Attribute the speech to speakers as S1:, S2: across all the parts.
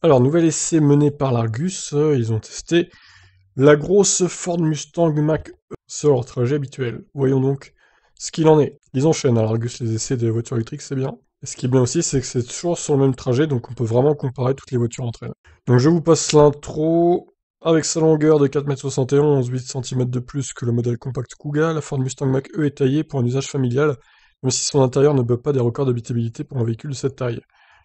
S1: Alors, nouvel essai mené par l'Argus, euh, ils ont testé la grosse Ford Mustang Mac E sur leur trajet habituel. Voyons donc ce qu'il en est. Ils enchaînent à l'Argus les essais des voitures électriques, c'est bien. Et ce qui est bien aussi, c'est que c'est toujours sur le même trajet, donc on peut vraiment comparer toutes les voitures entre elles. Donc je vous passe l'intro. Avec sa longueur de 4,71 m 8 cm de plus que le modèle compact Kuga, la Ford Mustang Mac e est taillée pour un usage familial, même si son intérieur ne bat pas des records d'habitabilité pour un véhicule de cette taille.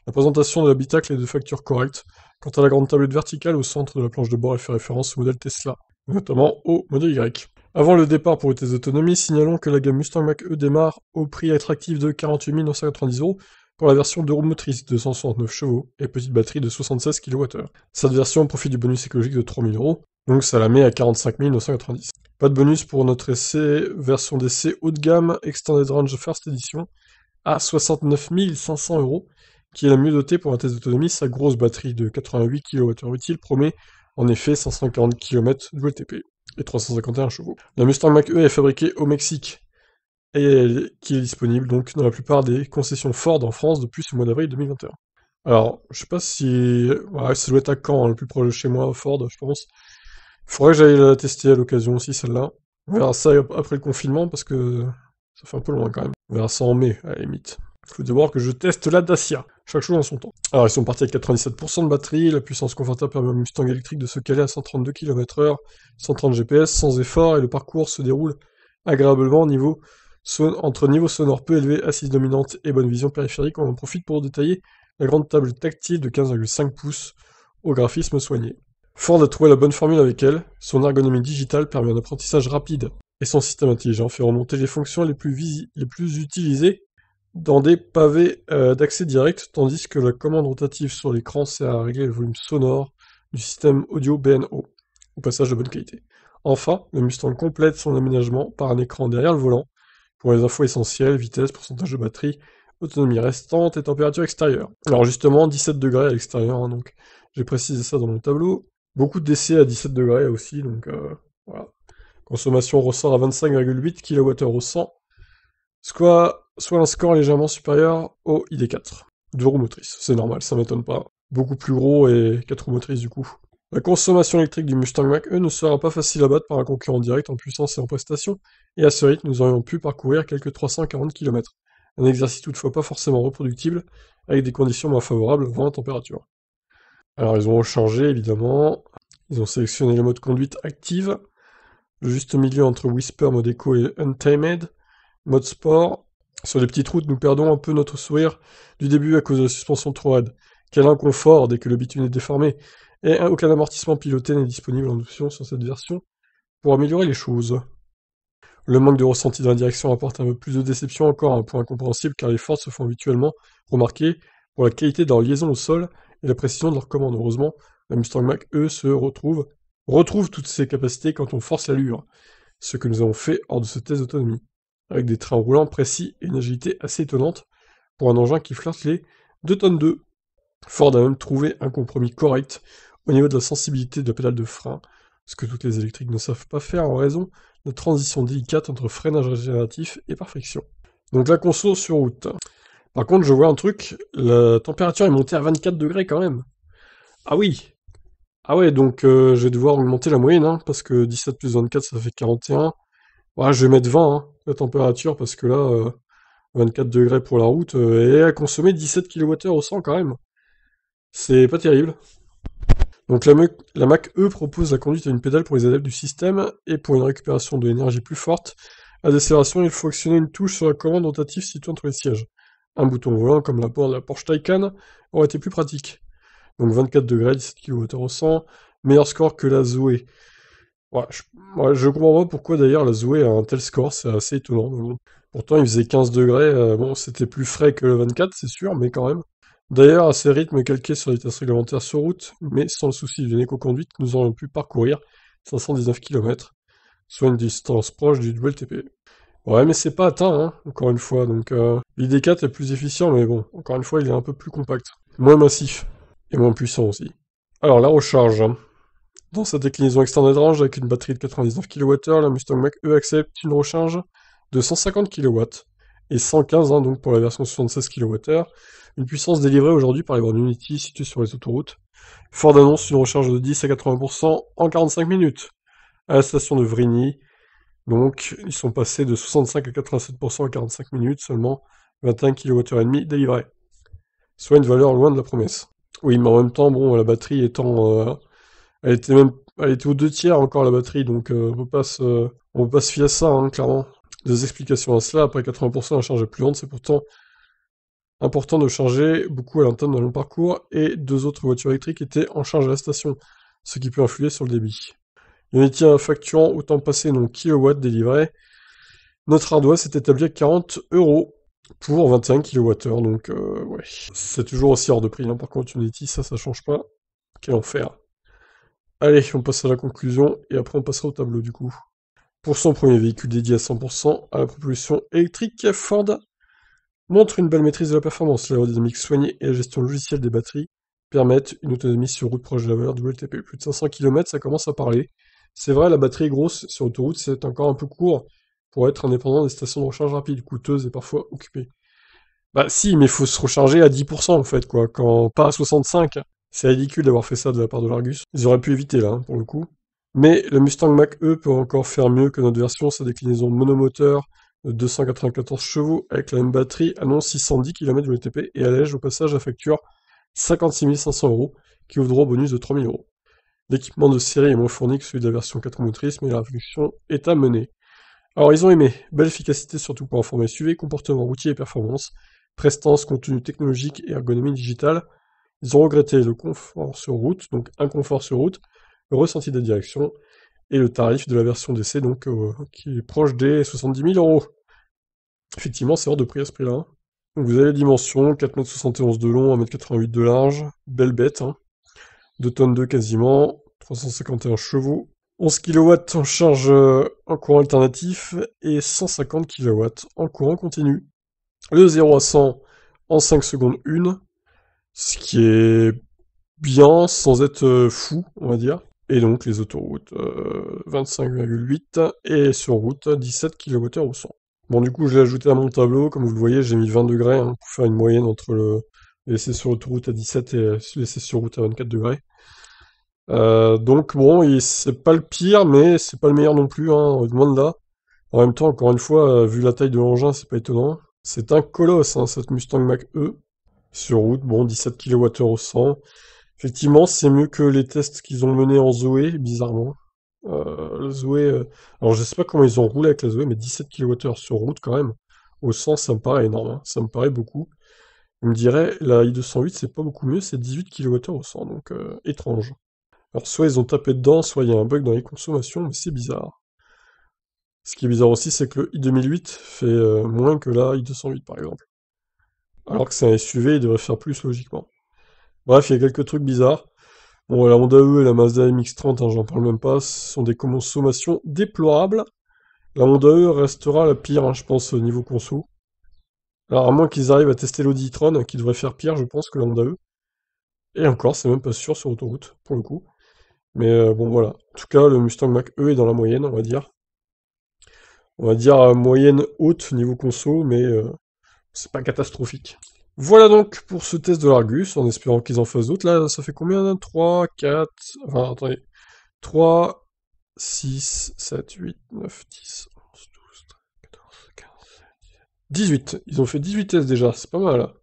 S1: La présentation de l'habitacle est de facture correcte. Quant à la grande tablette verticale au centre de la planche de bord, elle fait référence au modèle Tesla, notamment au modèle Y. Avant le départ pour les tests d'autonomie, signalons que la gamme Mustang Mach-E démarre au prix attractif de 48 990 euros pour la version de roue motrice de 169 chevaux et petite batterie de 76 kWh. Cette version profite du bonus écologique de 3000 euros, donc ça la met à 45 990. Pas de bonus pour notre essai version d'essai haut de gamme Extended Range First Edition à 69 500 euros qui est la mieux dotée pour un test d'autonomie, sa grosse batterie de 88 kWh utile promet en effet 150 km WTP et 351 chevaux. La Mustang Mach-E est fabriquée au Mexique et qui est disponible donc dans la plupart des concessions Ford en France depuis ce mois d'avril 2021. Alors, je sais pas si... Ouais, ça doit être à Caen, hein, le plus proche de chez moi, Ford, je pense. Il faudrait que j'aille la tester à l'occasion aussi, celle-là. On verra ça après le confinement, parce que ça fait un peu loin quand même. On verra ça en mai, à la limite. Il faut d'abord que je teste la Dacia chaque chose en son temps. Alors ils sont partis avec 97% de batterie, la puissance confortable permet au Mustang électrique de se caler à 132 km/h, 130 GPS sans effort et le parcours se déroule agréablement niveau entre niveau sonore peu élevé, assise dominante et bonne vision périphérique. On en profite pour détailler la grande table tactile de 15,5 pouces au graphisme soigné. Ford a trouvé la bonne formule avec elle, son ergonomie digitale permet un apprentissage rapide et son système intelligent fait remonter les fonctions les plus, les plus utilisées dans des pavés euh, d'accès direct, tandis que la commande rotative sur l'écran sert à régler le volume sonore du système audio BNO, au passage de bonne qualité. Enfin, le Mustang complète son aménagement par un écran derrière le volant, pour les infos essentielles, vitesse, pourcentage de batterie, autonomie restante et température extérieure. Alors justement, 17 degrés à l'extérieur, hein, donc j'ai précisé ça dans mon tableau. Beaucoup de décès à 17 degrés aussi, donc euh, voilà. Consommation ressort à 25,8 kWh au 100, soit soit un score légèrement supérieur au ID4. Deux roues motrices, c'est normal, ça m'étonne pas. Beaucoup plus gros et quatre roues motrices du coup. La consommation électrique du Mustang Mach-E ne sera pas facile à battre par un concurrent direct en puissance et en prestation, et à ce rythme nous aurions pu parcourir quelques 340 km. Un exercice toutefois pas forcément reproductible, avec des conditions moins favorables, voire en température. Alors ils ont changé évidemment, ils ont sélectionné le mode conduite active, juste milieu entre Whisper, mode et Untamed, mode sport, sur les petites routes, nous perdons un peu notre sourire du début à cause de la suspension trop raide. Quel inconfort dès que le bitume est déformé, et aucun amortissement piloté n'est disponible en option sur cette version pour améliorer les choses. Le manque de ressenti dans la direction apporte un peu plus de déception encore, un point incompréhensible car les forces se font habituellement remarquer pour la qualité de leur liaison au sol et la précision de leur commande. Heureusement, la Mustang Mach, eux, se retrouve, retrouve toutes ses capacités quand on force l'allure, ce que nous avons fait hors de ce test d'autonomie avec des trains roulants précis et une agilité assez étonnante pour un engin qui flotte les 2 tonnes 2. Ford a même trouvé un compromis correct au niveau de la sensibilité de la pédale de frein, ce que toutes les électriques ne savent pas faire en raison de la transition délicate entre freinage régénératif et par friction. Donc la conso sur route. Par contre, je vois un truc, la température est montée à 24 degrés quand même. Ah oui Ah ouais, donc euh, je vais devoir augmenter la moyenne, hein, parce que 17 plus 24, ça fait 41. Bah, je vais mettre 20, hein, la température, parce que là, 24 euh, degrés pour la route, euh, et à consommer 17 kWh au 100 quand même. C'est pas terrible. Donc la, la Mac E propose la conduite à une pédale pour les adeptes du système et pour une récupération de l'énergie plus forte. À décélération, il faut actionner une touche sur la commande rotative située entre les sièges. Un bouton volant comme la la Porsche Taycan aurait été plus pratique. Donc 24 degrés, 17 kWh au 100, meilleur score que la Zoé. Ah. Ouais, je, comprends pas pourquoi d'ailleurs la Zoé a un tel score, c'est assez étonnant. Pourtant, il faisait 15 degrés, euh, bon, c'était plus frais que le 24, c'est sûr, mais quand même. D'ailleurs, à ces rythmes calqués sur les tests réglementaires sur route, mais sans le souci d'une éco-conduite, nous aurions pu parcourir 519 km, soit une distance proche du double TP. Ouais, mais c'est pas atteint, hein, encore une fois, donc euh, l'ID4 est plus efficient, mais bon, encore une fois, il est un peu plus compact, moins massif, et moins puissant aussi. Alors, la recharge. Hein. Dans sa déclinaison externe range, avec une batterie de 99 kWh, la Mustang Mac e accepte une recharge de 150 kW et 115 donc pour la version 76 kWh, une puissance délivrée aujourd'hui par les bornes Unity situées sur les autoroutes. Ford annonce une recharge de 10 à 80% en 45 minutes à la station de Vrigny. Donc ils sont passés de 65 à 87% en 45 minutes, seulement 21 kWh délivrés. Soit une valeur loin de la promesse. Oui, mais en même temps, bon, la batterie étant euh, elle était même, elle était aux deux tiers encore la batterie, donc euh, on ne peut pas se fier à ça, hein, clairement. Des explications à cela, après 80% de la charge est plus lente, c'est pourtant important de charger beaucoup à l'interne dans le parcours, et deux autres voitures électriques étaient en charge à la station, ce qui peut influer sur le débit. un facturant au temps passé, donc kilowatts délivrés, notre ardoise s'est établi à 40 euros pour 21 kWh, donc euh, ouais. C'est toujours aussi hors de prix, hein, par contre Unity, ça, ça change pas. Quel enfer. Allez, on passe à la conclusion et après on passera au tableau du coup. Pour son premier véhicule dédié à 100% à la propulsion électrique, Ford montre une belle maîtrise de la performance. L'aérodynamique soignée et la gestion logicielle des batteries permettent une autonomie sur route proche de la valeur WLTP. Plus de 500 km, ça commence à parler. C'est vrai, la batterie est grosse sur autoroute, c'est encore un peu court pour être indépendant des stations de recharge rapide, coûteuses et parfois occupées. Bah si, mais faut se recharger à 10% en fait, quoi, quand pas à 65. C'est ridicule d'avoir fait ça de la part de l'Argus. Ils auraient pu éviter là, hein, pour le coup. Mais le Mustang Mach-E peut encore faire mieux que notre version, sa déclinaison monomoteur de 294 chevaux avec la même batterie annonce 610 km de WTP et allège au passage la facture 56 500 euros qui ouvre droit au bonus de 3000 euros. L'équipement de série est moins fourni que celui de la version 4 motrices, mais la réflexion est à mener. Alors ils ont aimé, belle efficacité surtout pour informer SUV, comportement routier et performance, prestance, contenu technologique et ergonomie digitale, ils ont regretté le confort sur route, donc un confort sur route, le ressenti la direction et le tarif de la version d'essai, donc euh, qui est proche des 70 000 euros. Effectivement, c'est hors de prix à ce prix-là. Hein. Donc vous avez les dimensions, 4m71 de long, 1m88 de large, belle bête, hein. 2 tonnes de quasiment, 351 chevaux, 11 kW en charge euh, en courant alternatif et 150 kW en courant continu. Le 0 à 100 en 5 secondes 1, ce qui est bien sans être euh, fou, on va dire. Et donc les autoroutes 25,8 euh, et sur route 17 km au 100. Bon du coup je l'ai ajouté à mon tableau, comme vous le voyez j'ai mis 20 degrés hein, pour faire une moyenne entre le laisser sur autoroute à 17 et laisser sur route à 24 degrés. Euh, donc bon, c'est pas le pire, mais c'est pas le meilleur non plus, hein, loin de là. En même temps, encore une fois, vu la taille de l'engin, c'est pas étonnant. C'est un colosse, hein, cette Mustang Mach-E sur route, bon, 17 kWh au 100. Effectivement, c'est mieux que les tests qu'ils ont menés en Zoé, bizarrement. Euh, le Zoé, euh, alors je sais pas comment ils ont roulé avec la Zoé, mais 17 kWh sur route quand même, au 100, ça me paraît énorme, hein. ça me paraît beaucoup. On me dirait, la i208, c'est pas beaucoup mieux, c'est 18 kWh au 100, donc euh, étrange. Alors soit ils ont tapé dedans, soit il y a un bug dans les consommations, mais c'est bizarre. Ce qui est bizarre aussi, c'est que le i2008 fait moins que la i208 par exemple. Alors que c'est un SUV, il devrait faire plus logiquement. Bref, il y a quelques trucs bizarres. Bon, la Honda E et la Mazda MX-30, hein, j'en parle même pas, ce sont des consommations déplorables. La Honda E restera la pire, hein, je pense, au niveau conso. Alors, à moins qu'ils arrivent à tester l'Audi tron qui devrait faire pire, je pense, que la Honda E. Et encore, c'est même pas sûr sur autoroute, pour le coup. Mais euh, bon, voilà. En tout cas, le Mustang Mach-E est dans la moyenne, on va dire. On va dire euh, moyenne haute niveau conso, mais euh, c'est pas catastrophique. Voilà donc pour ce test de l'Argus, en espérant qu'ils en fassent d'autres. Là, ça fait combien 3, 4, enfin attendez, 3, 6, 7, 8, 9, 10, 11, 12, 13, 14, 15, 18. Ils ont fait 18 tests déjà, c'est pas mal.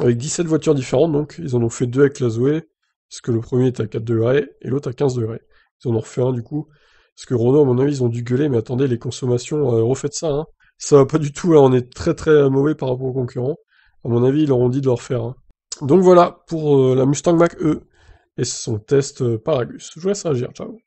S1: Avec 17 voitures différentes, donc ils en ont fait deux avec la Zoé, parce que le premier était à 4 degrés et l'autre à 15 degrés. Ils en ont refait un du coup, parce que Renault, à mon avis, ils ont dû gueuler, mais attendez, les consommations, euh, refaites ça, hein ça va pas du tout, hein. on est très très mauvais par rapport aux concurrents. À mon avis, ils leur ont dit de leur faire. Hein. Donc voilà, pour euh, la Mustang Mach E et son test euh, Paragus. Je vous laisse agir, ciao